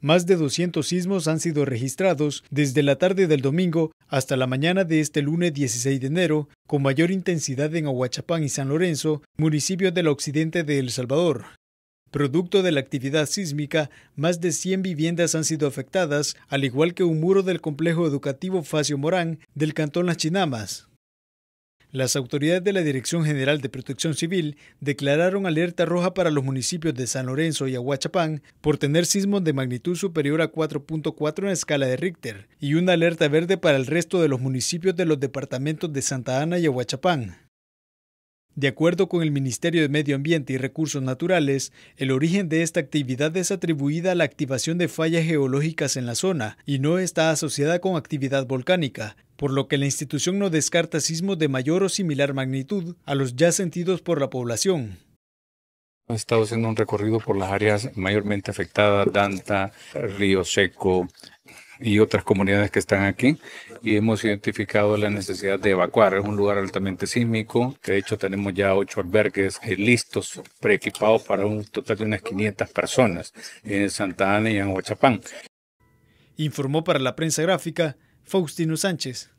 Más de 200 sismos han sido registrados desde la tarde del domingo hasta la mañana de este lunes 16 de enero, con mayor intensidad en Aguachapán y San Lorenzo, municipios del occidente de El Salvador. Producto de la actividad sísmica, más de 100 viviendas han sido afectadas, al igual que un muro del complejo educativo Facio Morán del Cantón Las Chinamas. Las autoridades de la Dirección General de Protección Civil declararon alerta roja para los municipios de San Lorenzo y Aguachapán por tener sismos de magnitud superior a 4.4 en escala de Richter y una alerta verde para el resto de los municipios de los departamentos de Santa Ana y Aguachapán. De acuerdo con el Ministerio de Medio Ambiente y Recursos Naturales, el origen de esta actividad es atribuida a la activación de fallas geológicas en la zona y no está asociada con actividad volcánica, por lo que la institución no descarta sismos de mayor o similar magnitud a los ya sentidos por la población. He estado haciendo un recorrido por las áreas mayormente afectadas, Danta, Río Seco, y otras comunidades que están aquí y hemos identificado la necesidad de evacuar. Es un lugar altamente sísmico, que de hecho tenemos ya ocho albergues eh, listos, preequipados para un total de unas 500 personas en Santa Ana y en Huachapán. Informó para la prensa gráfica Faustino Sánchez.